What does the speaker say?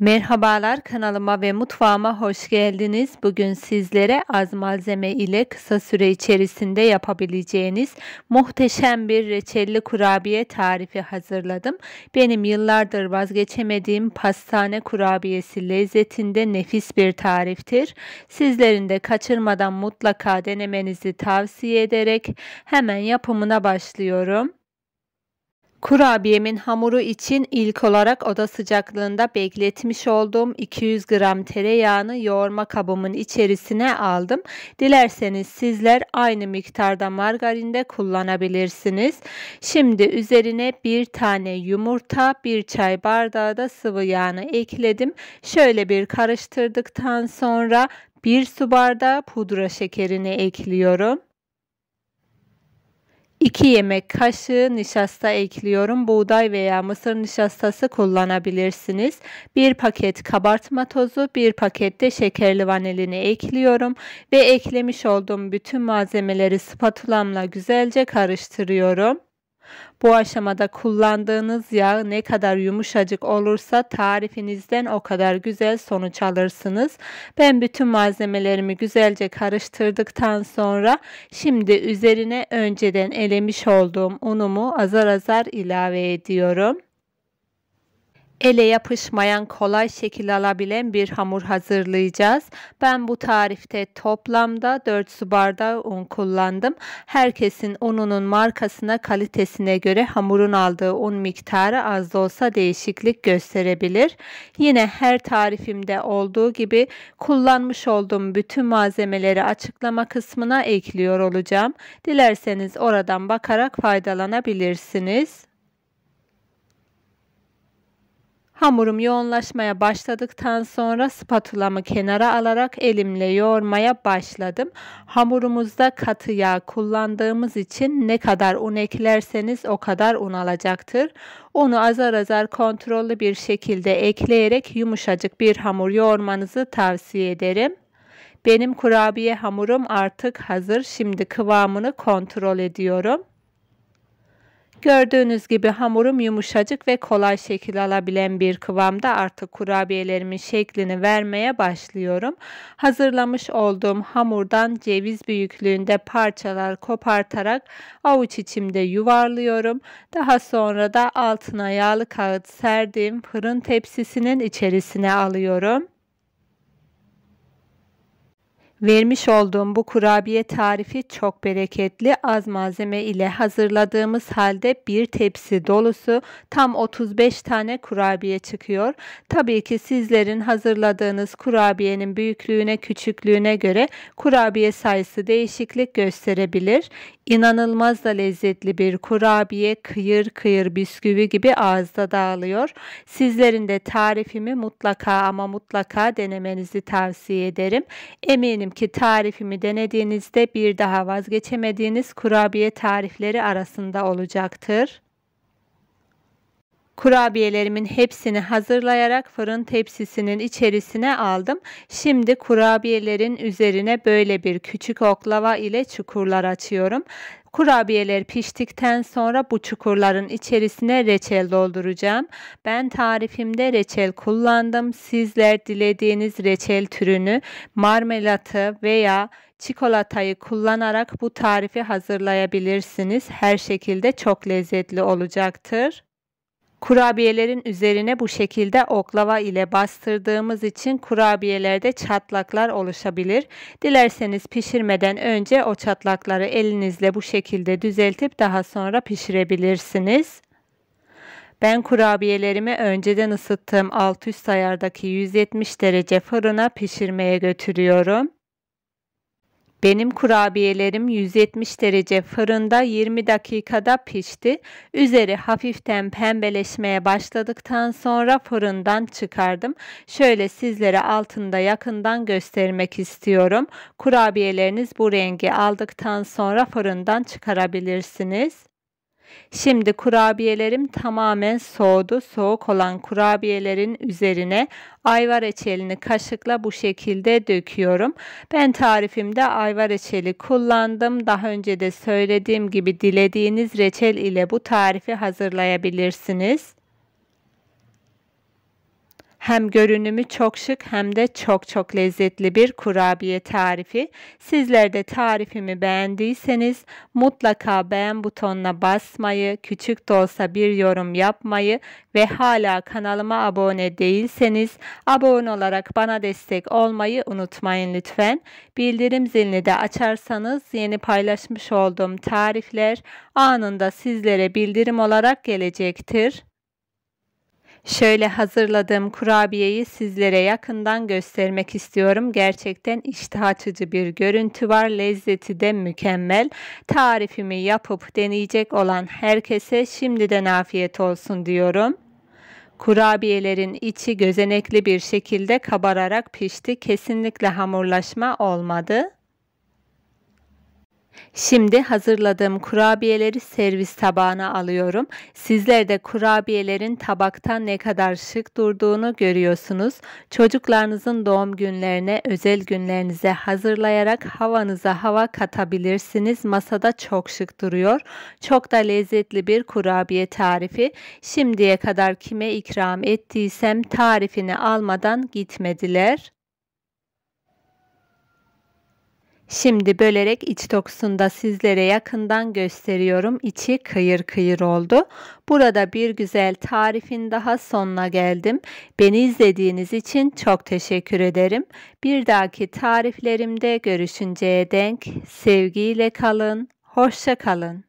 Merhabalar kanalıma ve mutfağıma hoş geldiniz. Bugün sizlere az malzeme ile kısa süre içerisinde yapabileceğiniz muhteşem bir reçelli kurabiye tarifi hazırladım. Benim yıllardır vazgeçemediğim pastane kurabiyesi lezzetinde nefis bir tariftir. Sizlerin de kaçırmadan mutlaka denemenizi tavsiye ederek hemen yapımına başlıyorum. Kurabiyemin hamuru için ilk olarak oda sıcaklığında bekletmiş olduğum 200 gram tereyağını yoğurma kabımın içerisine aldım. Dilerseniz sizler aynı miktarda margarin de kullanabilirsiniz. Şimdi üzerine bir tane yumurta, bir çay bardağı da sıvı yağını ekledim. Şöyle bir karıştırdıktan sonra bir su bardağı pudra şekerini ekliyorum. 2 yemek kaşığı nişasta ekliyorum. Buğday veya mısır nişastası kullanabilirsiniz. 1 paket kabartma tozu, 1 paket de şekerli vanilini ekliyorum. Ve eklemiş olduğum bütün malzemeleri spatulamla güzelce karıştırıyorum. Bu aşamada kullandığınız yağ ne kadar yumuşacık olursa tarifinizden o kadar güzel sonuç alırsınız. Ben bütün malzemelerimi güzelce karıştırdıktan sonra şimdi üzerine önceden elemiş olduğum unumu azar azar ilave ediyorum. Ele yapışmayan kolay şekil alabilen bir hamur hazırlayacağız. Ben bu tarifte toplamda 4 su bardağı un kullandım. Herkesin ununun markasına kalitesine göre hamurun aldığı un miktarı az da olsa değişiklik gösterebilir. Yine her tarifimde olduğu gibi kullanmış olduğum bütün malzemeleri açıklama kısmına ekliyor olacağım. Dilerseniz oradan bakarak faydalanabilirsiniz. Hamurum yoğunlaşmaya başladıktan sonra spatulamı kenara alarak elimle yoğurmaya başladım. Hamurumuzda katı yağ kullandığımız için ne kadar un eklerseniz o kadar un alacaktır. Unu azar azar kontrollü bir şekilde ekleyerek yumuşacık bir hamur yoğurmanızı tavsiye ederim. Benim kurabiye hamurum artık hazır. Şimdi kıvamını kontrol ediyorum. Gördüğünüz gibi hamurum yumuşacık ve kolay şekil alabilen bir kıvamda artık kurabiyelerimin şeklini vermeye başlıyorum. Hazırlamış olduğum hamurdan ceviz büyüklüğünde parçalar kopartarak avuç içimde yuvarlıyorum. Daha sonra da altına yağlı kağıt serdiğim fırın tepsisinin içerisine alıyorum. Vermiş olduğum bu kurabiye tarifi çok bereketli. Az malzeme ile hazırladığımız halde bir tepsi dolusu tam 35 tane kurabiye çıkıyor. Tabii ki sizlerin hazırladığınız kurabiyenin büyüklüğüne, küçüklüğüne göre kurabiye sayısı değişiklik gösterebilir. İnanılmaz da lezzetli bir kurabiye, kıyır kıyır bisküvi gibi ağızda dağılıyor. Sizlerin de tarifimi mutlaka ama mutlaka denemenizi tavsiye ederim. Eminim ki tarifimi denediğinizde bir daha vazgeçemediğiniz kurabiye tarifleri arasında olacaktır. Kurabiyelerimin hepsini hazırlayarak fırın tepsisinin içerisine aldım. Şimdi kurabiyelerin üzerine böyle bir küçük oklava ile çukurlar açıyorum. Kurabiyeler piştikten sonra bu çukurların içerisine reçel dolduracağım. Ben tarifimde reçel kullandım. Sizler dilediğiniz reçel türünü, marmelatı veya çikolatayı kullanarak bu tarifi hazırlayabilirsiniz. Her şekilde çok lezzetli olacaktır. Kurabiyelerin üzerine bu şekilde oklava ile bastırdığımız için kurabiyelerde çatlaklar oluşabilir. Dilerseniz pişirmeden önce o çatlakları elinizle bu şekilde düzeltip daha sonra pişirebilirsiniz. Ben kurabiyelerimi önceden ısıttığım 600 ayardaki 170 derece fırına pişirmeye götürüyorum. Benim kurabiyelerim 170 derece fırında 20 dakikada pişti. Üzeri hafiften pembeleşmeye başladıktan sonra fırından çıkardım. Şöyle sizlere altında yakından göstermek istiyorum. Kurabiyeleriniz bu rengi aldıktan sonra fırından çıkarabilirsiniz. Şimdi kurabiyelerim tamamen soğudu. Soğuk olan kurabiyelerin üzerine ayva reçelini kaşıkla bu şekilde döküyorum. Ben tarifimde ayva reçeli kullandım. Daha önce de söylediğim gibi dilediğiniz reçel ile bu tarifi hazırlayabilirsiniz. Hem görünümü çok şık hem de çok çok lezzetli bir kurabiye tarifi. Sizler de tarifimi beğendiyseniz mutlaka beğen butonuna basmayı, küçük de olsa bir yorum yapmayı ve hala kanalıma abone değilseniz abone olarak bana destek olmayı unutmayın lütfen. Bildirim zilini de açarsanız yeni paylaşmış olduğum tarifler anında sizlere bildirim olarak gelecektir. Şöyle hazırladığım kurabiyeyi sizlere yakından göstermek istiyorum. Gerçekten iştah açıcı bir görüntü var. Lezzeti de mükemmel. Tarifimi yapıp deneyecek olan herkese şimdiden afiyet olsun diyorum. Kurabiyelerin içi gözenekli bir şekilde kabararak pişti. Kesinlikle hamurlaşma olmadı. Şimdi hazırladığım kurabiyeleri servis tabağına alıyorum. Sizler de kurabiyelerin tabakta ne kadar şık durduğunu görüyorsunuz. Çocuklarınızın doğum günlerine, özel günlerinize hazırlayarak havanıza hava katabilirsiniz. Masada çok şık duruyor. Çok da lezzetli bir kurabiye tarifi. Şimdiye kadar kime ikram ettiysem tarifini almadan gitmediler. Şimdi bölerek iç dokusunda sizlere yakından gösteriyorum. İçi kıyır kıyır oldu. Burada bir güzel tarifin daha sonuna geldim. Beni izlediğiniz için çok teşekkür ederim. Bir dahaki tariflerimde görüşünceye denk sevgiyle kalın, hoşça kalın.